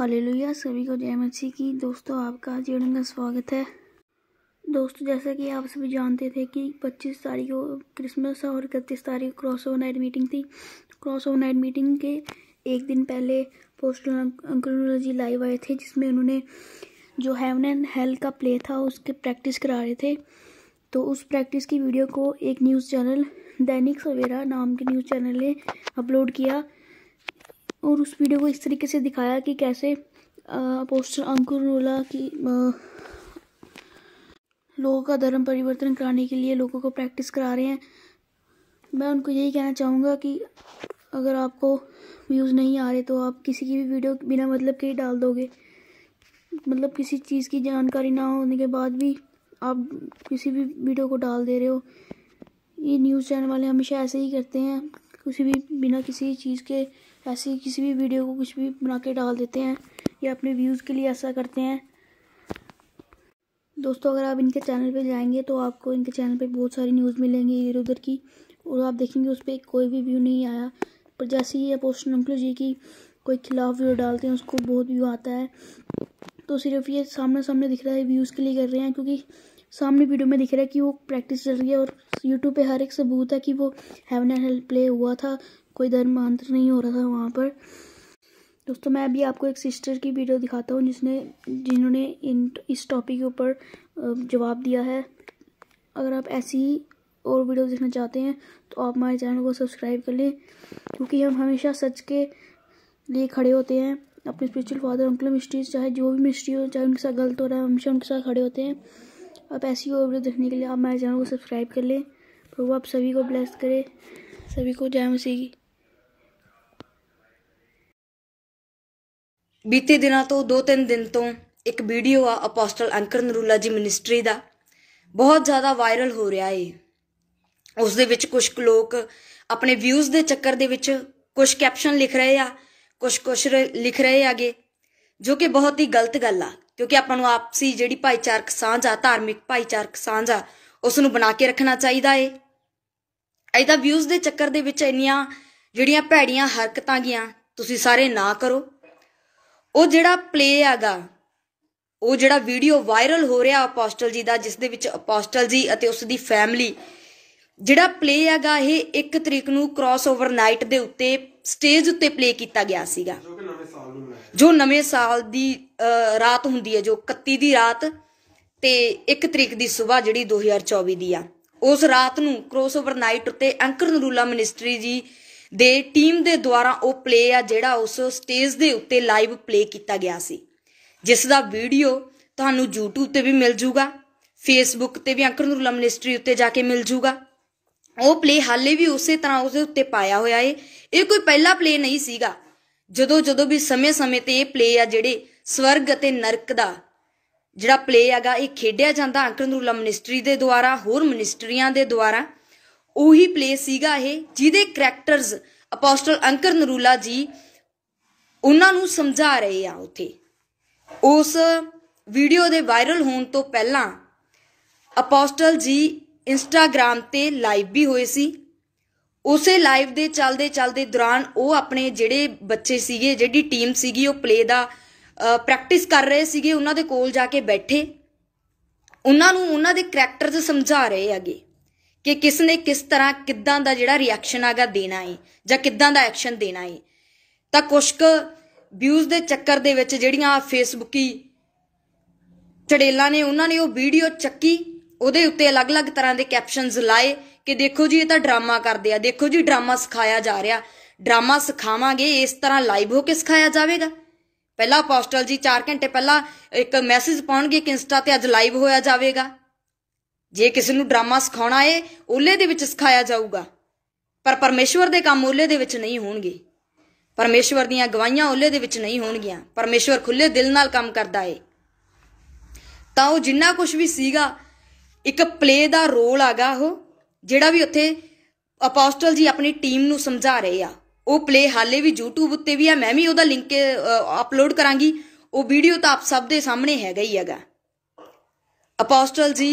hallelujah सभी को जय मसी की दोस्तों आपका जीवन का स्वागत है दोस्तों जैसा कि आप सभी जानते थे कि 25 तारीख को क्रिसमस और इकतीस तारीख क्रॉस ओवर नाइट मीटिंग थी क्रॉस ओवर नाइट मीटिंग के एक दिन पहले पोस्टल अं-, अंकल लाइव आए थे जिसमें उन्होंने जो हेवन एंड हेल का प्ले था उसके प्रैक्टिस करा रहे थे तो उस प्रैक्टिस की वीडियो को एक न्यूज़ चैनल दैनिक सवेरा नाम के न्यूज़ चैनल ने अपलोड किया और उस वीडियो को इस तरीके से दिखाया कि कैसे पोस्टर अंकुर रोला की लोगों का धर्म परिवर्तन कराने के लिए लोगों को प्रैक्टिस करा रहे हैं मैं उनको यही कहना चाहूँगा कि अगर आपको व्यूज़ नहीं आ रहे तो आप किसी की भी वीडियो बिना मतलब के ही डाल दोगे मतलब किसी चीज़ की जानकारी ना होने के बाद भी आप किसी भी वीडियो को डाल दे रहे हो ये न्यूज़ चैनल वाले हमेशा ऐसे ही करते हैं किसी भी बिना किसी चीज़ के ऐसे ही किसी भी वीडियो को कुछ भी बना के डाल देते हैं या अपने व्यूज़ के लिए ऐसा करते हैं दोस्तों अगर आप इनके चैनल पे जाएंगे तो आपको इनके चैनल पे बहुत सारी न्यूज़ मिलेंगी इधर उधर की और आप देखेंगे उस पर कोई भी व्यू नहीं आया पर जैसे ही पोस्ट अंकल जी की कोई खिलाफ वीडियो डालते हैं उसको बहुत व्यू आता है तो सिर्फ ये सामने सामने दिख रहा है व्यूज़ के लिए कर रहे हैं क्योंकि सामने वीडियो में दिख रहा है कि वो प्रैक्टिस चल रही है और यूट्यूब पे हर एक सबूत है कि वो हैवन एंड हेल्प प्ले हुआ था कोई धर्मांतर नहीं हो रहा था वहाँ पर दोस्तों मैं अभी आपको एक सिस्टर की वीडियो दिखाता हूँ जिसने जिन्होंने इन इस टॉपिक के ऊपर जवाब दिया है अगर आप ऐसी और वीडियो देखना चाहते हैं तो आप हमारे चैनल को सब्सक्राइब कर लें क्योंकि हम हमेशा सच के लिए खड़े होते हैं अपने स्पिरिचुअल फादर अंकल मिस्ट्रीज चाहे जो भी मिस्ट्री हो चाहे उनके साथ गलत हो रहा है हमेशा उनके साथ खड़े होते हैं आप ऐसी और वीडियो देखने के लिए आप हमारे चैनल को सब्सक्राइब कर लें प्रभु आप सभी को ब्लेस करें सभी को जय मसीह ਬੀਤੇ ਦਿਨਾਂ ਤੋਂ 2-3 ਦਿਨ ਤੋਂ ਇੱਕ ਵੀਡੀਓ ਆ ਅਪੋਸਟਲ ਅੰਕਰ ਨਰੂਲਾ ਜੀ ਮਿਨਿਸਟਰੀ ਦਾ ਬਹੁਤ ਜ਼ਿਆਦਾ ਵਾਇਰਲ ਹੋ ਰਿਹਾ ਏ ਉਸ ਦੇ ਵਿੱਚ ਕੁਝ ਲੋਕ ਆਪਣੇ ਵਿਊਜ਼ ਦੇ ਚੱਕਰ ਦੇ ਵਿੱਚ ਕੁਝ ਕੈਪਸ਼ਨ ਲਿਖ ਰਹੇ ਆ ਕੁਝ ਕੁਝ ਲਿਖ ਰਹੇ ਆਗੇ ਜੋ ਕਿ ਬਹੁਤ ਹੀ ਗਲਤ ਗੱਲ ਆ ਕਿਉਂਕਿ ਆਪਾਂ ਨੂੰ ਆਪਸੀ ਜਿਹੜੀ ਭਾਈਚਾਰਕ ਸਾਂਝ ਆ ਧਾਰਮਿਕ ਭਾਈਚਾਰਕ ਸਾਂਝ ਆ ਉਸ ਨੂੰ ਬਣਾ ਕੇ ਰੱਖਣਾ ਚਾਹੀਦਾ ਏ ਐਦਾ ਵਿਊਜ਼ ਦੇ ਚੱਕਰ ਦੇ ਵਿੱਚ ਇੰਨੀਆਂ ਜਿਹੜੀਆਂ ਭੈੜੀਆਂ ਹਰਕਤਾਂ ਗਿਆ ਤੁਸੀਂ ਸਾਰੇ ਨਾ ਕਰੋ ਉਹ ਜਿਹੜਾ ਪਲੇ ਹੈਗਾ ਉਹ ਜਿਹੜਾ ਵੀਡੀਓ ਵਾਇਰਲ ਹੋ ਰਿਹਾ ਅਪੋਸਟਲ ਜੀ ਦਾ ਜਿਸ ਦੇ ਵਿੱਚ ਅਪੋਸਟਲ ਜੀ ਅਤੇ ਉਸ ਦੀ ਫੈਮਿਲੀ ਜਿਹੜਾ ਪਲੇ ਹੈਗਾ ਇਹ 1 ਤਰੀਕ ਨੂੰ ਕ੍ਰੋਸਓਵਰ ਨਾਈਟ ਦੇ ਉੱਤੇ ਸਟੇਜ ਉੱਤੇ ਪਲੇ ਕੀਤਾ ਗਿਆ ਸੀਗਾ ਜੋ ਨਵੇਂ ਸਾਲ ਦੀ ਰਾਤ ਹੁੰਦੀ ਹੈ ਜੋ 31 ਦੀ ਰਾਤ ਤੇ 1 ਤਰੀਕ ਦੀ ਸਵੇਰ ਜਿਹੜੀ 2024 ਦੀ ਆ ਉਸ ਰਾਤ ਨੂੰ ਕ੍ਰੋਸਓਵਰ ਨਾਈਟ ਉੱਤੇ ਅੰਕਰ ਨਰੂਲਾ ਮਿਨਿਸਟਰੀ ਜੀ ਦੇ ਟੀਮ ਦੇ ਦੁਆਰਾ ਉਹ ਪਲੇ ਆ ਜਿਹੜਾ ਉਸ ਸਟੇਜ ਦੇ ਉੱਤੇ ਲਾਈਵ ਪਲੇ ਕੀਤਾ ਗਿਆ ਸੀ ਜਿਸ ਦਾ ਵੀਡੀਓ ਤੁਹਾਨੂੰ YouTube ਤੇ ਵੀ ਮਿਲ ਜੂਗਾ Facebook ਤੇ ਵੀ ਅੰਕਰ ਨੂਰ ਮਿਨਿਸਟਰੀ ਉੱਤੇ ਜਾ ਕੇ ਮਿਲ ਜੂਗਾ ਉਹ ਪਲੇ ਹਾਲੇ ਵੀ ਉਸੇ ਤਰ੍ਹਾਂ ਦੇ ਉੱਤੇ ਪਾਇਆ ਹੋਇਆ ਏ ਇਹ ਕੋਈ ਪਹਿਲਾ ਪਲੇ ਨਹੀਂ ਸੀਗਾ ਜਦੋਂ ਜਦੋਂ ਵੀ ਸਮੇਂ-ਸਮੇਂ ਤੇ ਇਹ ਪਲੇ ਆ ਜਿਹੜੇ ਸਵਰਗ ਅਤੇ ਨਰਕ ਦਾ ਜਿਹੜਾ ਪਲੇ ਹੈਗਾ ਇਹ ਖੇਡਿਆ ਜਾਂਦਾ ਅੰਕਰ ਨੂਰ ਮਿਨਿਸਟਰੀ ਦੇ ਦੁਆਰਾ ਹੋਰ ਮਿਨਿਸਟਰੀਆਂ ਦੇ ਦੁਆਰਾ ਉਹੀ ਪਲੇ ਸੀਗਾ ਇਹ ਜਿਹਦੇ ਕੈਰੈਕਟਰਸ ਅਪੋਸਟਲ ਅੰਕਰ ਨਰੂਲਾ ਜੀ ਉਹਨਾਂ ਨੂੰ ਸਮਝਾ ਰਹੇ ਆ ਉਥੇ ਉਸ ਵੀਡੀਓ ਦੇ ਵਾਇਰਲ ਹੋਣ ਤੋਂ ਪਹਿਲਾਂ ਅਪੋਸਟਲ ਜੀ ਇੰਸਟਾਗ੍ਰam ਤੇ ਲਾਈਵ ਵੀ ਹੋਏ ਸੀ ਉਸੇ ਲਾਈਵ ਦੇ ਚੱਲਦੇ ਚੱਲਦੇ ਦੌਰਾਨ ਉਹ ਆਪਣੇ ਜਿਹੜੇ ਬੱਚੇ ਸੀਗੇ ਜਿਹੜੀ ਟੀਮ ਸੀਗੀ ਉਹ ਪਲੇ ਦਾ ਪ੍ਰੈਕਟਿਸ ਕਰ ਰਹੇ ਸੀਗੇ ਉਹਨਾਂ ਦੇ ਕੋਲ ਜਾ ਕੇ ਬੈਠੇ ਉਹਨਾਂ ਨੂੰ ਉਹਨਾਂ ਦੇ ਕੈਰੈਕਟਰਸ ਸਮਝਾ ਰਹੇ ਹੈਗੇ ਕਿ ਕਿਸ ਨੇ ਕਿਸ ਤਰ੍ਹਾਂ ਕਿੱਦਾਂ ਦਾ ਜਿਹੜਾ ਰਿਐਕਸ਼ਨ ਆਗਾ ਦੇਣਾ ਹੈ ਜਾਂ ਕਿੱਦਾਂ ਦਾ ਐਕਸ਼ਨ ਦੇਣਾ ਹੈ ਤਾਂ ਕੁਝ ਕੁ ਵਿਊਜ਼ ਦੇ ਚੱਕਰ ਦੇ ਵਿੱਚ ਜਿਹੜੀਆਂ ਫੇਸਬੁੱਕੀ ਚੜੇਲਾਂ ਨੇ ਉਹਨਾਂ ਨੇ ਉਹ ਵੀਡੀਓ ਚੱਕੀ ਉਹਦੇ ਉੱਤੇ ਅਲੱਗ-ਅਲੱਗ ਤਰ੍ਹਾਂ ਦੇ ਕੈਪਸ਼ਨਸ ਲਾਏ ਕਿ ਦੇਖੋ ਜੀ ਇਹ ਤਾਂ ਡਰਾਮਾ ਕਰਦੇ ਆ ਦੇਖੋ ਜੀ ਡਰਾਮਾ ਸਿਖਾਇਆ ਜਾ ਰਿਹਾ ਡਰਾਮਾ ਸਿਖਾਵਾਂਗੇ ਇਸ ਤਰ੍ਹਾਂ ਲਾਈਵ ਹੋ ਕੇ ਸਿਖਾਇਆ ਜਾਵੇਗਾ ਪਹਿਲਾ ਪੋਸਟਲ ਜੀ 4 ਘੰਟੇ ਪਹਿਲਾਂ ਇੱਕ ਮੈਸੇਜ ਪਾਉਣਗੇ ਕਿ ਇੰਸਟਾ ਤੇ ਅੱਜ ਲਾਈਵ ਹੋਇਆ ਜਾਵੇਗਾ ਜੇ ਕਿਸੇ ਨੂੰ ਡਰਾਮਾ ਸਿਖਾਉਣਾ ਏ ਓਲੇ ਦੇ ਵਿੱਚ ਸਿਖਾਇਆ ਜਾਊਗਾ ਪਰ ਪਰਮੇਸ਼ਵਰ ਦੇ ਕੰਮ ਓਲੇ ਦੇ ਵਿੱਚ ਨਹੀਂ ਹੋਣਗੇ ਪਰਮੇਸ਼ਵਰ ਦੀਆਂ ਗਵਾਹੀਆਂ ਓਲੇ ਦੇ ਵਿੱਚ ਨਹੀਂ ਹੋਣਗੀਆਂ ਪਰਮੇਸ਼ਵਰ ਖੁੱਲੇ ਦਿਲ ਨਾਲ ਕੰਮ ਕਰਦਾ ਏ ਤਾਂ ਉਹ ਜਿੰਨਾ ਕੁਝ ਵੀ ਸੀਗਾ ਇੱਕ ਪਲੇ ਦਾ ਰੋਲ ਆਗਾ ਉਹ ਜਿਹੜਾ ਵੀ ਉੱਥੇ ਅਪੋਸਟਲ ਜੀ ਆਪਣੀ ਟੀਮ ਨੂੰ ਸਮਝਾ ਰਹੇ ਆ ਉਹ ਪਲੇ ਹਾਲੇ ਵੀ YouTube ਉੱਤੇ ਵੀ ਆ ਮੈਂ ਵੀ ਉਹਦਾ ਲਿੰਕ ਅਪਲੋਡ ਕਰਾਂਗੀ ਉਹ ਵੀਡੀਓ ਤਾਂ ਆਪ ਸਭ ਦੇ ਸਾਹਮਣੇ ਹੈਗਾ ਹੀ ਹੈਗਾ ਅਪੋਸਟਲ ਜੀ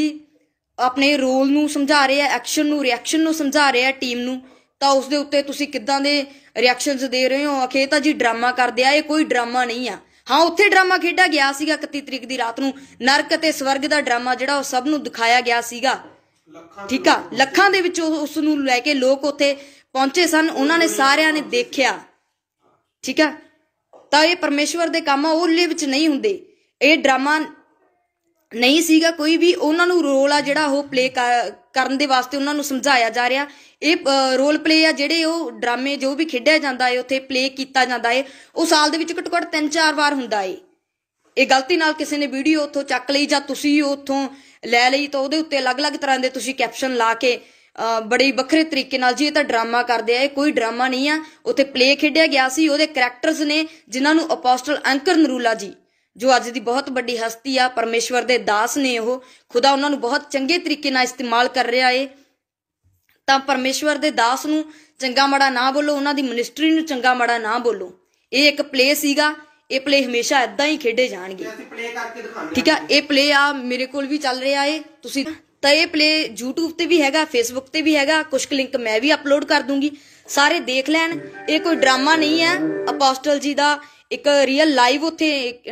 ਆਪਣੇ ਰੋਲ ਨੂੰ ਸਮਝਾ ਰਹੇ ਆ ਐਕਸ਼ਨ ਨੂੰ ਰਿਐਕਸ਼ਨ ਨੂੰ ਸਮਝਾ ਰਹੇ ਆ ਟੀਮ ਨੂੰ ਤਾਂ ਉਸ ਦੇ ਉੱਤੇ ਤੁਸੀਂ ਕਿੱਦਾਂ ਦੇ ਰਿਐਕਸ਼ਨਸ ਦੇ ਰਹੇ ਹੋ ਅਖੇ ਤਾਂ ਜੀ ਡਰਾਮਾ ਕਰਦੇ ਆ ਇਹ ਕੋਈ ਡਰਾਮਾ ਨਹੀਂ ਆ ਹਾਂ ਉੱਥੇ ਡਰਾਮਾ ਖੇਡਿਆ ਗਿਆ ਸੀਗਾ 31 ਤਰੀਕ ਦੀ ਰਾਤ ਨੂੰ ਨਰਕ ਅਤੇ ਸਵਰਗ ਦਾ ਡਰਾਮਾ ਜਿਹੜਾ ਉਹ ਸਭ ਨੂੰ ਦਿਖਾਇਆ ਗਿਆ ਸੀਗਾ ਠੀਕ ਆ ਲੱਖਾਂ ਦੇ ਵਿੱਚ ਉਸ ਨੂੰ ਲੈ ਕੇ ਲੋਕ ਉੱਥੇ ਪਹੁੰਚੇ ਸਨ ਉਹਨਾਂ ਨੇ ਸਾਰਿਆਂ ਨੇ ਦੇਖਿਆ ਠੀਕ ਆ ਤਾਂ ਇਹ ਪਰਮੇਸ਼ਵਰ ਦੇ ਕੰਮ ਆ ਉਹ ਲੇ ਵਿੱਚ ਨਹੀਂ ਹੁੰਦੇ ਇਹ ਡਰਾਮਾ ਨਹੀਂ ਸੀਗਾ ਕੋਈ ਵੀ ਉਹਨਾਂ ਨੂੰ ਰੋਲ ਆ ਜਿਹੜਾ ਉਹ ਪਲੇ ਕਰਨ ਦੇ ਵਾਸਤੇ ਉਹਨਾਂ ਨੂੰ ਸਮਝਾਇਆ ਜਾ ਰਿਹਾ ਇਹ ਰੋਲ ਪਲੇ ਆ ਜਿਹੜੇ ਉਹ ਡਰਾਮੇ ਜੋ ਵੀ ਖੇਡਿਆ ਜਾਂਦਾ ਹੈ ਉੱਥੇ ਪਲੇ ਕੀਤਾ ਜਾਂਦਾ ਹੈ ਉਹ ਸਾਲ ਦੇ ਵਿੱਚ ਘਟਕੜ ਘੱਟ 3-4 ਵਾਰ ਹੁੰਦਾ ਹੈ ਇਹ ਗਲਤੀ ਨਾਲ ਕਿਸੇ ਨੇ ਵੀਡੀਓ ਉੱਥੋਂ ਚੱਕ ਲਈ ਜਾਂ ਤੁਸੀਂ ਉੱਥੋਂ ਲੈ ਲਈ ਤਾਂ ਉਹਦੇ ਉੱਤੇ ਅਲੱਗ-ਅਲੱਗ ਤਰ੍ਹਾਂ ਦੇ ਤੁਸੀਂ ਕੈਪਸ਼ਨ ਲਾ ਕੇ ਬੜੇ ਵੱਖਰੇ ਤਰੀਕੇ ਨਾਲ ਜੀ ਇਹ ਤਾਂ ਡਰਾਮਾ ਕਰਦੇ ਆ ਇਹ ਕੋਈ ਡਰਾਮਾ ਨਹੀਂ ਆ ਉੱਥੇ ਪਲੇ ਖੇਡਿਆ ਗਿਆ ਸੀ ਉਹਦੇ ਕੈਰੈਕਟਰਸ ਨੇ ਜਿਨ੍ਹਾਂ ਨੂੰ ਅਪੋਸਟਲ ਅੰਕਰ ਨਰੂਲਾ ਜੀ ਜੋ ਅੱਜ ਦੀ ਬਹੁਤ ਵੱਡੀ ਹਸਤੀ ਆ ਪਰਮੇਸ਼ਵਰ ਦੇ ਦਾਸ ਨੇ ਉਹ ਖੁਦਾ ਉਹਨਾਂ ਨੂੰ ਬਹੁਤ ਚੰਗੇ ਤਰੀਕੇ ਨਾਲ ਇਸਤੇਮਾਲ ਕਰ ਰਿਹਾ ਏ ਤਾਂ ਪਰਮੇਸ਼ਵਰ ਦੇ ਦਾਸ ਨੂੰ ਚੰਗਾ ਮਾੜਾ ਨਾ ਬੋਲੋ ਉਹਨਾਂ ਦੀ ਮਿਨਿਸਟਰੀ ਨੂੰ ਚੰਗਾ ਮਾੜਾ ਨਾ ਬੋਲੋ ਇਹ ਇੱਕ ਪਲੇ ਸੀਗਾ ਇਹ ਪਲੇ ਹਮੇਸ਼ਾ ਇਦਾਂ ਹੀ ਖੇਡੇ ਜਾਣਗੇ ਠੀਕ ਆ ਇਹ ਪਲੇ ਆ ਮੇਰੇ ਕੋਲ ਵੀ ਚੱਲ ਰਿਹਾ ਏ ਤੁਸੀਂ ਤਾਂ ਇਹ ਪਲੇ YouTube ਤੇ ਵੀ ਹੈਗਾ Facebook ਤੇ ਵੀ ਹੈਗਾ ਕੁਝ ਕੁ ਲਿੰਕ ਮੈਂ ਵੀ ਅਪਲੋਡ ਕਰ ਦੂੰਗੀ ਸਾਰੇ ਦੇਖ ਲੈਣ ਇਹ ਕੋਈ ਡਰਾਮਾ ਨਹੀਂ ਹੈ ਅਪੋਸਟਲ ਜੀ ਦਾ ਇੱਕ ਰੀਅਲ ਲਾਈਵ ਉੱਥੇ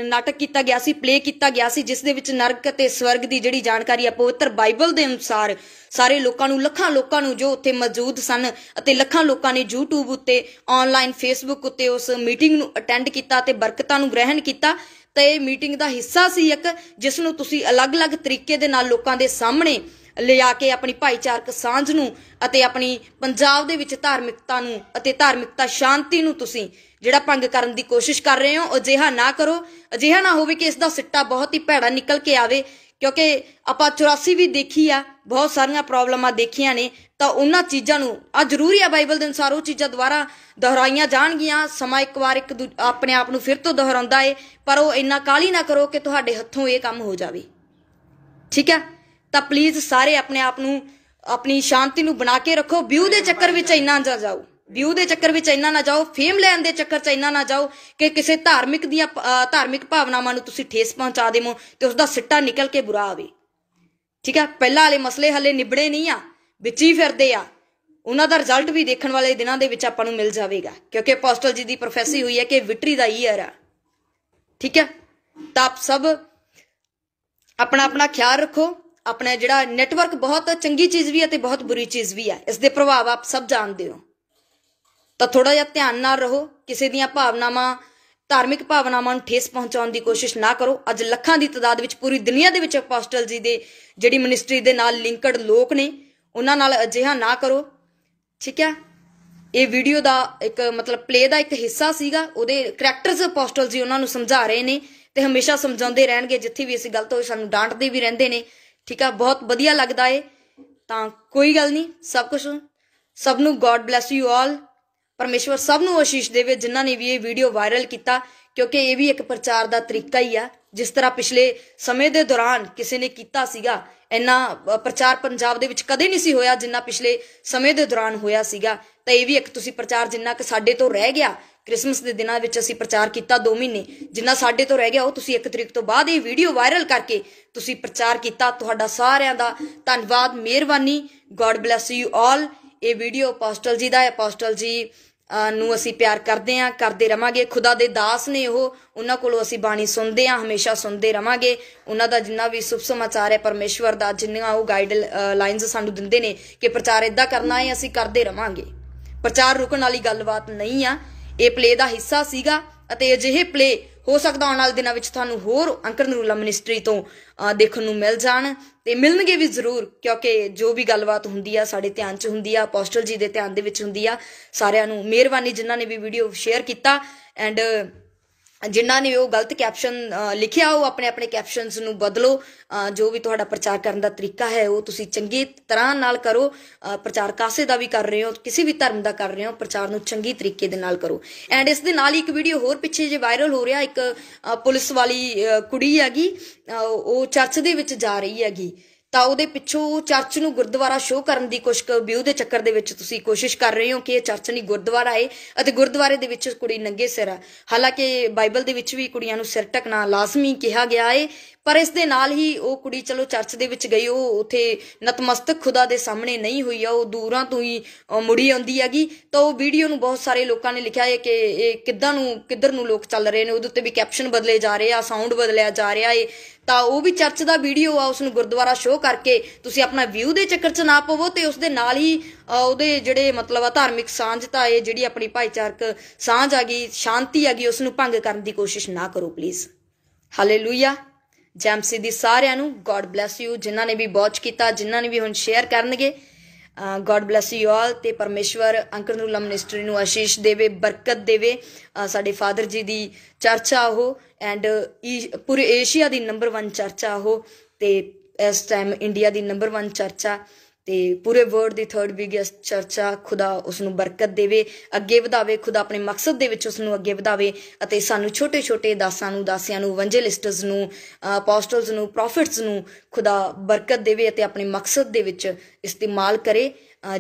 ਨਾਟਕ ਕੀਤਾ ਗਿਆ ਸੀ ਪਲੇ ਕੀਤਾ ਗਿਆ ਸੀ ਜਿਸ ਦੇ ਵਿੱਚ ਨਰਕ ਅਤੇ ਸਵਰਗ ਦੀ ਜਿਹੜੀ ਜਾਣਕਾਰੀ ਆ ਪਵਿੱਤਰ ਬਾਈਬਲ ਦੇ ਅਨੁਸਾਰ ਸਾਰੇ ਲੋਕਾਂ ਨੂੰ ਲੱਖਾਂ ਲੋਕਾਂ ਨੂੰ ਜੋ ਉੱਥੇ ਮੌਜੂਦ ਸਨ ਅਤੇ ਲੱਖਾਂ ਲੋਕਾਂ ਨੇ YouTube ਉੱਤੇ ਆਨਲਾਈਨ Facebook ਉੱਤੇ ਉਸ ਮੀਟਿੰਗ ਨੂੰ ਅਟੈਂਡ ਕੀਤਾ ਤੇ ਬਰਕਤਾਂ ਨੂੰ ਗ੍ਰਹਿਣ ਕੀਤਾ ਤੇ ਇਹ ਮੀਟਿੰਗ ਦਾ ਹਿੱਸਾ ਸੀ ਇੱਕ ਜਿਸ ਨੂੰ ਤੁਸੀਂ ਅਲੱਗ-ਅਲੱਗ ਤਰੀਕੇ ਦੇ ਨਾਲ ਲੋਕਾਂ ਦੇ ਸਾਹਮਣੇ ਲਿਆ ਕੇ ਆਪਣੀ ਭਾਈਚਾਰਕ ਸਾਂਝ ਨੂੰ ਅਤੇ ਆਪਣੀ ਪੰਜਾਬ ਦੇ ਵਿੱਚ ਧਾਰਮਿਕਤਾ ਨੂੰ ਅਤੇ ਧਾਰਮਿਕਤਾ ਸ਼ਾਂਤੀ ਨੂੰ ਤੁਸੀਂ ਜਿਹੜਾ ਭੰਗ ਕਰਨ ਦੀ ਕੋਸ਼ਿਸ਼ ਕਰ ਰਹੇ ਹੋ ਅਜਿਹਾ ਨਾ ਕਰੋ ਅਜਿਹਾ ਨਾ ਹੋਵੇ ਕਿ ਇਸ ਦਾ ਸਿੱਟਾ ਬਹੁਤ ਹੀ ਭੈੜਾ ਨਿਕਲ ਕੇ ਆਵੇ ਕਿਉਂਕਿ ਆਪਾਂ 84 ਵੀ ਦੇਖੀ ਆ ਬਹੁਤ ਸਾਰੀਆਂ ਪ੍ਰੋਬਲਮਾਂ ਦੇਖੀਆਂ ਨੇ ਤਾਂ ਉਹਨਾਂ ਚੀਜ਼ਾਂ ਨੂੰ ਆ ਜ਼ਰੂਰੀ ਆ ਬਾਈਬਲ ਦੇ ਅਨਸਾਰ ਉਹ ਚੀਜ਼ਾਂ ਦੁਆਰਾ ਦੁਹਰਾਈਆਂ ਜਾਣਗੀਆਂ ਸਮਾਂ ਇੱਕ ਵਾਰ ਇੱਕ ਆਪਣੇ ਆਪ ਨੂੰ ਫਿਰ ਤੋਂ ਦੁਹਰਾਉਂਦਾ ਏ ਪਰ ਉਹ ਇੰਨਾ ਕਾਲੀ ਨਾ ਕਰੋ ਕਿ ਤੁਹਾਡੇ ਹੱਥੋਂ ਇਹ ਕੰਮ ਹੋ ਜਾਵੇ ਠੀਕ ਹੈ ਤਾਂ ਪਲੀਜ਼ ਸਾਰੇ ਆਪਣੇ ਆਪ ਨੂੰ ਆਪਣੀ ਸ਼ਾਂਤੀ ਨੂੰ ਬਣਾ ਕੇ ਰੱਖੋ ਵਿਊ ਦੇ ਚੱਕਰ ਵਿੱਚ ਇੰਨਾ ਨਾ ਜਾਓ ਵਿਊ ਦੇ ਚੱਕਰ ਵਿੱਚ ਇੰਨਾ ਨਾ ਜਾਓ ਫੇਮ ਲੈਣ ਦੇ ਚੱਕਰ 'ਚ ਇੰਨਾ ਨਾ ਜਾਓ ਕਿ ਕਿਸੇ ਧਾਰਮਿਕ ਦੀਆਂ ਧਾਰਮਿਕ ਭਾਵਨਾਵਾਂ ਨੂੰ ਤੁਸੀਂ ਠੇਸ ਪਹੁੰਚਾ ਦੇਵੋ ਤੇ ਉਸ ਦਾ ਸਿੱਟਾ ਨਿਕਲ ਕੇ ਬੁਰਾ ਆਵੇ ਠੀਕ ਹੈ ਪਹਿਲਾਂ ਵਾਲੇ ਮਸਲੇ ਹੱਲੇ ਨਿਬੜੇ ਨਹੀਂ ਆ ਵਿੱਚ ਹੀ ਫਿਰਦੇ ਆ ਉਹਨਾਂ ਦਾ ਰਿਜ਼ਲਟ ਵੀ ਦੇਖਣ ਵਾਲੇ ਦਿਨਾਂ ਦੇ ਵਿੱਚ ਆਪਾਂ ਨੂੰ ਮਿਲ ਜਾਵੇਗਾ ਕਿਉਂਕਿ ਪੋਸਟਲ ਜੀ ਦੀ ਪ੍ਰੋਫੈਸੀ ਹੋਈ ਹੈ ਕਿ ਵਿਟਰੀ ਦਾ ਈਅਰ ਆ ਠੀਕ ਹੈ ਤਾਂ ਆਪ ਸਭ ਆਪਣਾ ਆਪਣਾ ਖਿਆਲ ਰੱਖੋ ਆਪਣਾ ਜਿਹੜਾ ਨੈਟਵਰਕ ਬਹੁਤ ਚੰਗੀ ਚੀਜ਼ ਵੀ ਹੈ ਤੇ ਬਹੁਤ ਬੁਰੀ ਚੀਜ਼ ਵੀ ਹੈ ਇਸ ਦੇ ਪ੍ਰਭਾਵ ਆਪ ਸਭ ਜਾਣਦੇ ਹੋ ਤਾਂ ਥੋੜਾ ਜਿਹਾ ਧਿਆਨ ਨਾਲ ਰਹੋ ਕਿਸੇ ਦੀਆਂ ਭਾਵਨਾਵਾਂ ਧਾਰਮਿਕ ਭਾਵਨਾਵਾਂ ਨੂੰ ਠੇਸ ਪਹੁੰਚਾਉਣ ਦੀ ਕੋਸ਼ਿਸ਼ ਨਾ ਕਰੋ ਅੱਜ ਲੱਖਾਂ ਦੀ ਤਦਾਦ ਵਿੱਚ ਪੂਰੀ ਦੁਨੀਆ ਦੇ ਵਿੱਚ ਅਪੋਸਟਲ ਜੀ ਦੇ ਜਿਹੜੀ ਮਿਨਿਸਟਰੀ ਦੇ ਨਾਲ ਲਿੰਕਡ ਲੋਕ ਨੇ ਉਹਨਾਂ ਨਾਲ ਅਜਿਹਾ ਨਾ ਕਰੋ ਠੀਕ ਹੈ ਇਹ ਵੀਡੀਓ ਦਾ ਇੱਕ ਮਤਲਬ ਪਲੇ ਦਾ ਇੱਕ ਹਿੱਸਾ ਸੀਗਾ ਉਹਦੇ ਕੈਰੈਕਟਰਸ ਅਪੋਸਟਲ ਜੀ ਉਹਨਾਂ ਨੂੰ ਸਮਝਾ ਰਹੇ ਨੇ ਤੇ ਹਮੇਸ਼ਾ ਸਮਝਾਉਂਦੇ ਰਹਿਣਗੇ ਜਿੱਥੇ ਵੀ ਅਸੀਂ ਗਲਤ ਹੋਏ ਸਾਨੂੰ ਡਾਂਟਦੇ ਵੀ ਰਹਿੰਦੇ ਨੇ ਠੀਕ ਆ ਬਹੁਤ ਵਧੀਆ ਲੱਗਦਾ ਏ ਤਾਂ ਕੋਈ ਗੱਲ ਨਹੀਂ ਸਭ ਕੁਝ ਸਭ ਨੂੰ ਗੋਡ ਬlesਸ ਯੂ ਆਲ ਪਰਮੇਸ਼ਵਰ ਸਭ ਨੂੰ ਆਸ਼ੀਸ਼ ਦੇਵੇ ਜਿਨ੍ਹਾਂ ਨੇ ਵੀ ਇਹ ਵੀਡੀਓ ਵਾਇਰਲ ਕੀਤਾ ਕਿਉਂਕਿ ਇਹ ਵੀ ਇੱਕ ਪ੍ਰਚਾਰ ਦਾ ਤਰੀਕਾ ਹੀ ਆ ਜਿਸ ਤਰ੍ਹਾਂ ਪਿਛਲੇ ਸਮੇਂ ਦੇ ਦੌਰਾਨ ਕਿਸੇ ਨੇ ਕੀਤਾ ਸੀਗਾ ਇੰਨਾ ਪ੍ਰਚਾਰ ਪੰਜਾਬ ਦੇ ਵਿੱਚ ਕਦੇ ਨਹੀਂ ਸੀ ਹੋਇਆ ਜਿੰਨਾ ਪਿਛਲੇ ਸਮੇਂ ਦੇ ਦੌਰਾਨ ਹੋਇਆ ਸੀਗਾ ਤਾਂ ਇਹ ਵੀ ਇੱਕ ਤੁਸੀਂ ਪ੍ਰਚਾਰ ਜਿੰਨਾ ਕਿ ਸਾਡੇ ਤੋਂ ਰਹਿ ਗਿਆ ਕ੍ਰਿਸਮਸ ਦੇ ਦਿਨਾਂ ਵਿੱਚ ਅਸੀਂ ਪ੍ਰਚਾਰ ਕੀਤਾ 2 ਮਹੀਨੇ ਜਿੰਨਾ ਸਾਡੇ ਤੋਂ ਰਹਿ ਗਿਆ ਉਹ ਤੁਸੀਂ 1 ਤਰੀਕ ਤੋਂ ਬਾਅਦ ਇਹ ਵੀਡੀਓ ਵਾਇਰਲ ਕਰਕੇ ਤੁਸੀਂ ਪ੍ਰਚਾਰ ਕੀਤਾ ਤੁਹਾਡਾ ਸਾਰਿਆਂ ਦਾ ਧੰਨਵਾਦ ਮਿਹਰਬਾਨੀ ਗੋਡ ਬlesਸ ਯੂ ਆਲ ਇਹ ਵੀਡੀਓ ਅਪੋਸਟਲ ਜੀ ਦਾ ਹੈ ਅਪੋਸਟਲ ਜੀ ਨੂੰ ਅਸੀਂ ਪਿਆਰ ਕਰਦੇ ਆਂ ਕਰਦੇ ਰਵਾਂਗੇ ਖੁਦਾ ਦੇ ਦਾਸ ਨੇ ਉਹ ਉਹਨਾਂ ਕੋਲੋਂ ਅਸੀਂ ਬਾਣੀ ਸੁਣਦੇ ਆਂ ਹਮੇਸ਼ਾ ਸੁਣਦੇ ਰਵਾਂਗੇ ਉਹਨਾਂ ਦਾ ਜਿੰਨਾ ਵੀ ਸੁਭ ਸਮਾਚਾਰ ਹੈ ਪਰਮੇਸ਼ਵਰ ਦਾ ਜਿੰਨੀਆਂ ਉਹ ਗਾਈਡ ਲਾਈਨਸ ਸਾਨੂੰ ਦਿੰਦੇ ਨੇ ਕਿ ਪ੍ਰਚਾਰ ਇਦਾਂ ਕਰਨਾ ਹੈ ਅਸੀਂ ਕਰਦੇ ਰਵਾਂਗੇ ਪ੍ਰਚਾਰ ਰੁਕਣ ਵਾਲੀ ਗੱਲਬਾਤ ਨਹੀਂ ਆ ਇਹ ਪਲੇ ਦਾ ਹਿੱਸਾ ਸੀਗਾ ਅਤੇ ਅਜਿਹੇ ਪਲੇ ਹੋ ਸਕਦਾ ਆਉਣ ਵਾਲੇ ਦਿਨਾਂ ਵਿੱਚ ਤੁਹਾਨੂੰ ਹੋਰ ਅੰਕਰ ਨੂਰਲਾ ਮਿਨਿਸਟਰੀ ਤੋਂ ਦੇਖਣ ਨੂੰ ਮਿਲ ਜਾਣ ਤੇ ਮਿਲਣਗੇ ਵੀ ਜ਼ਰੂਰ ਕਿਉਂਕਿ ਜੋ ਵੀ ਗੱਲਬਾਤ ਹੁੰਦੀ ਆ ਸਾਡੇ ਧਿਆਨ 'ਚ ਹੁੰਦੀ ਆ ਪੋਸਟਲ ਜੀ ਦੇ ਧਿਆਨ ਦੇ ਵਿੱਚ ਹੁੰਦੀ ਆ ਸਾਰਿਆਂ ਨੂੰ ਮਿਹਰਬਾਨੀ ਜਿਨ੍ਹਾਂ ਨੇ ਵੀ ਵੀਡੀਓ ਸ਼ੇਅਰ ਕੀਤਾ ਐਂਡ ਜਿਨ੍ਹਾਂ ਨੇ ਉਹ ਗਲਤ ਕੈਪਸ਼ਨ ਲਿਖਿਆ ਉਹ ਆਪਣੇ ਆਪਣੇ ਕੈਪਸ਼ਨਸ ਨੂੰ ਬਦਲੋ ਜੋ ਵੀ ਤੁਹਾਡਾ ਪ੍ਰਚਾਰ ਕਰਨ ਦਾ ਤਰੀਕਾ ਹੈ ਉਹ ਤੁਸੀਂ ਚੰਗੀ ਤਰ੍ਹਾਂ ਨਾਲ ਕਰੋ ਪ੍ਰਚਾਰ ਕਾਸੇ ਦਾ ਵੀ ਕਰ ਰਹੇ ਹੋ ਕਿਸੇ ਵੀ ਧਰਮ ਦਾ ਕਰ ਰਹੇ ਹੋ ਪ੍ਰਚਾਰ ਨੂੰ ਚੰਗੀ ਤਰੀਕੇ ਦੇ ਨਾਲ ਕਰੋ ਐਂਡ ਇਸ ਦੇ ਨਾਲ ਹੀ ਇੱਕ ਵੀਡੀਓ ਹੋਰ ਪਿੱਛੇ ਜੇ ਵਾਇਰਲ ਹੋ ਰਿਹਾ ਇੱਕ ਪੁਲਿਸ ਵਾਲੀ ਕੁੜੀ ਹੈਗੀ ਉਹ ਚਰਚ ਦੇ ਵਿੱਚ ਜਾ ਰਹੀ ਹੈਗੀ ਤਾਂ ਉਹਦੇ ਪਿੱਛੋਂ ਚਰਚ ਨੂੰ ਗੁਰਦੁਆਰਾ ਸ਼ੋਅ ਕਰਨ ਦੀ ਕੋਸ਼ਿਸ਼ ਵਿਊ ਦੇ ਚੱਕਰ ਦੇ ਵਿੱਚ ਤੁਸੀਂ ਕੋਸ਼ਿਸ਼ ਕਰ ਰਹੇ ਹੋ ਕਿ ਇਹ ਚਰਚ ਨਹੀਂ ਗੁਰਦੁਆਰਾ ਹੈ ਅਤੇ ਗੁਰਦੁਆਰੇ ਦੇ ਵਿੱਚ ਕੁੜੀ ਨੰਗੇ ਸਿਰ ਆ ਹਾਲਾਂਕਿ ਬਾਈਬਲ ਦੇ ਵਿੱਚ ਵੀ ਕੁੜੀਆਂ ਨੂੰ ਸਿਰ ਟਕਣਾ ਲਾਜ਼ਮੀ ਕਿਹਾ ਗਿਆ ਹੈ ਪਰ ਇਸ ਦੇ ਨਾਲ ਹੀ ਉਹ ਕੁੜੀ ਚਲੋ ਚਰਚ ਦੇ ਵਿੱਚ ਗਈ ਉਹ ਉਥੇ ਨਤਮਸਤਕ ਖੁਦਾ ਦੇ ਸਾਹਮਣੇ ਨਹੀਂ ਹੋਈ ਆ ਉਹ ਦੂਰਾਂ ਤੋਂ ਹੀ ਮੁੜੀ ਆਉਂਦੀ ਹੈਗੀ ਤਾਂ ਉਹ ਵੀਡੀਓ ਨੂੰ ਬਹੁਤ ਸਾਰੇ ਲੋਕਾਂ ਨੇ ਲਿਖਿਆ ਹੈ ਕਿ ਇਹ ਕਿੱਦਾਂ ਨੂੰ ਕਿੱਧਰ ਨੂੰ ਲੋਕ ਚੱਲ ਰਹੇ ਨੇ ਉਹਦੇ ਉੱਤੇ ਵੀ ਕੈਪਸ਼ਨ ਬਦਲੇ ਜਾ ਰਹੇ ਆ ਸਾਊਂਡ ਬਦਲਿਆ ਜਾ ਰਿਹਾ ਹੈ ਤਾਂ ਉਹ ਵੀ ਚਰਚ ਦਾ ਵੀਡੀਓ ਆ ਉਸ ਨੂੰ ਗੁਰਦੁਆਰਾ ਸ਼ੋਅ ਕਰਕੇ ਤੁਸੀਂ ਆਪਣਾ ਵਿਊ ਦੇ ਚੱਕਰ 'ਚ ਨਾ ਪਵੋ ਤੇ ਉਸ ਦੇ ਨਾਲ ਹੀ ਉਹਦੇ ਜਿਹੜੇ ਮਤਲਬ ਆ ਧਾਰਮਿਕ ਸਾਂਝਤਾ ਇਹ ਜਿਹੜੀ ਆਪਣੀ ਭਾਈਚਾਰਕ ਸਾਂਝ ਆ ਗਈ ਸ਼ਾਂਤੀ ਆ ਗਈ ਉਸ ਨੂੰ ਭੰਗ ਕਰਨ ਦੀ ਕੋਸ਼ਿਸ਼ ਨਾ ਕਰੋ ਪਲੀਜ਼ ਹਾਲੇਲੂਇਆ ਜੈਮਸੀ ਦੀ ਸਾਰਿਆਂ ਨੂੰ ਗੋਡ ਬlesਸ ਯੂ ਜਿਨ੍ਹਾਂ ਨੇ ਵੀ ਬੋਚ ਕੀਤਾ ਜਿਨ੍ਹਾਂ ਨੇ ਵੀ ਹੁਣ ਸ਼ੇਅਰ ਕਰਨਗੇ ਗੋਡ ਬlesਸ ਯੂ ਆਲ ਤੇ ਪਰਮੇਸ਼ਵਰ ਅੰਕਰ ਨੂੰ ਮਿਨਿਸਟਰੀ ਨੂੰ ਆਸ਼ੀਸ਼ ਦੇਵੇ ਬਰਕਤ ਦੇਵੇ ਸਾਡੇ ਫਾਦਰ ਜੀ ਦੀ ਚਰਚਾ ਉਹ ਐਂਡ ਪੂਰੇ ਏਸ਼ੀਆ ਦੀ ਨੰਬਰ 1 ਚਰਚਾ ਉਹ ਤੇ ਇਸ ਟਾਈਮ ਇੰਡੀਆ ਦੀ ਨੰਬਰ 1 ਚਰਚਾ ਤੇ ਪੂਰੇ ਵਰਲਡ ਦੀ 3rd ਬਿਗੇਸਟ ਚਰਚਾ ਖੁਦਾ ਉਸ ਨੂੰ ਬਰਕਤ ਦੇਵੇ ਅੱਗੇ ਵਧਾਵੇ ਖੁਦਾ ਆਪਣੇ ਮਕਸਦ ਦੇ ਵਿੱਚ ਉਸ ਨੂੰ ਅੱਗੇ ਵਧਾਵੇ ਅਤੇ ਸਾਨੂੰ ਛੋਟੇ-ਛੋਟੇ ਦਾਸਾਂ ਨੂੰ ਦਾਸੀਆਂ ਨੂੰ ਵੰਜੇਲਿਸਟਸ ਨੂੰ ਅਪੋਸਟਲਸ ਨੂੰ ਪ੍ਰੋਫਿਟਸ ਨੂੰ ਖੁਦਾ ਬਰਕਤ ਦੇਵੇ ਅਤੇ ਆਪਣੇ ਮਕਸਦ ਦੇ ਵਿੱਚ ਇਸਤੇਮਾਲ ਕਰੇ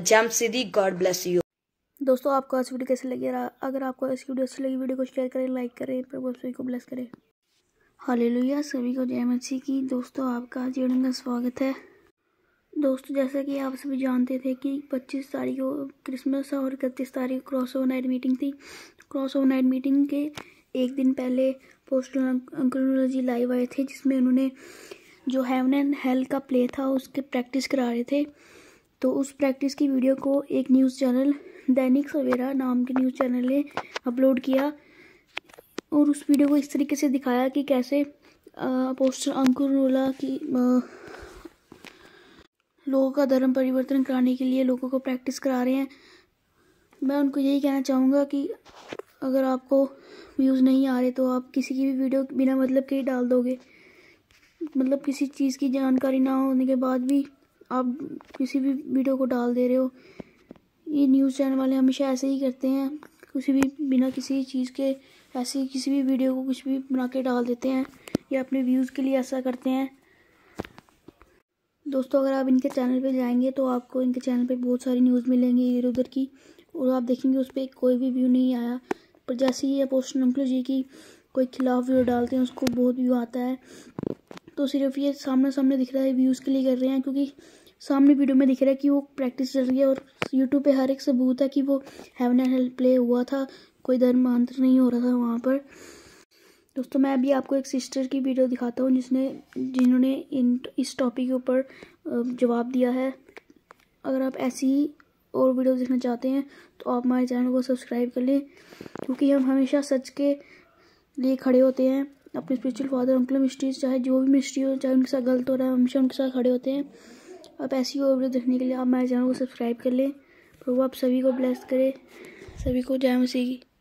ਜੈਮ ਸਿਦੀ ਗੋਡ ਬlesਸ ਯੂ ਦੋਸਤੋ ਆਪਕੋ ਇਸ ਵੀਡੀਓ ਕਿਸੇ लगी ਅਗਰ ਆਪਕੋ ਇਸ ਵੀਡੀਓ ਅੱਛੀ ਲੱਗੀ ਵੀਡੀਓ ਕੋ ਸ਼ੇਅਰ ਕਰੇ ਲਾਈਕ ਕਰੇ ਪ੍ਰਭੂ सभी ਕੋ ਬlesਸ ਕਰੇ हालेलुया सभी को जय मछी की दोस्तों आपका आज जीवन का स्वागत है दोस्तों जैसा कि आप सभी जानते थे कि 25 तारीख को क्रिसमस और इकतीस तारीख को क्रॉस ओवर नाइट मीटिंग थी क्रॉस ओवर नाइट मीटिंग के एक दिन पहले पोस्टल अंकल लाइव आए थे जिसमें उन्होंने जो हेवन एंड हेल का प्ले था उसके प्रैक्टिस करा रहे थे तो उस प्रैक्टिस की वीडियो को एक न्यूज़ चैनल दैनिक सवेरा नाम के न्यूज़ चैनल ने अपलोड किया और उस वीडियो को इस तरीके से दिखाया कि कैसे पोस्टर अंकुर रोला की लोगों का धर्म परिवर्तन कराने के लिए लोगों को प्रैक्टिस करा रहे हैं मैं उनको यही कहना चाहूँगा कि अगर आपको व्यूज़ नहीं आ रहे तो आप किसी की भी वीडियो बिना मतलब के ही डाल दोगे मतलब किसी चीज़ की जानकारी ना होने के बाद भी आप किसी भी वीडियो को डाल दे रहे हो ये न्यूज़ चैनल वाले हमेशा ऐसे ही करते हैं किसी भी बिना किसी चीज़ के ऐसे ही किसी भी वीडियो को कुछ भी बना के डाल देते हैं या अपने व्यूज़ के लिए ऐसा करते हैं दोस्तों अगर आप इनके चैनल पे जाएंगे तो आपको इनके चैनल पे बहुत सारी न्यूज़ मिलेंगी इधर उधर की और आप देखेंगे उस पर कोई भी व्यू नहीं आया पर जैसे ही पोस्ट अंकल जी की कोई खिलाफ वीडियो डालते हैं उसको बहुत व्यू आता है तो सिर्फ ये सामने सामने दिख रहा है व्यूज़ के लिए कर रहे हैं क्योंकि सामने वीडियो में दिख रहा है कि वो प्रैक्टिस चल रही है और यूट्यूब पे हर एक सबूत है कि वो हेवन एंड हेल्प प्ले हुआ था कोई धर्मांतर नहीं हो रहा था वहाँ पर दोस्तों मैं अभी आपको एक सिस्टर की वीडियो दिखाता हूँ जिसने जिन्होंने इन इस टॉपिक के ऊपर जवाब दिया है अगर आप ऐसी ही और वीडियो देखना चाहते हैं तो आप हमारे चैनल को सब्सक्राइब कर लें क्योंकि हम हमेशा सच के लिए खड़े होते हैं अपने स्पिरिचुअल फादर अंकल मिस्ट्रीज चाहे जो भी मिस्ट्री हो चाहे उनके साथ गलत हो रहा है हमेशा उनके साथ खड़े होते हैं आप ऐसी और वीडियो देखने के लिए आप हमारे चैनल को सब्सक्राइब कर लें प्रभु आप सभी को ब्लेस करें सभी को जय मसीह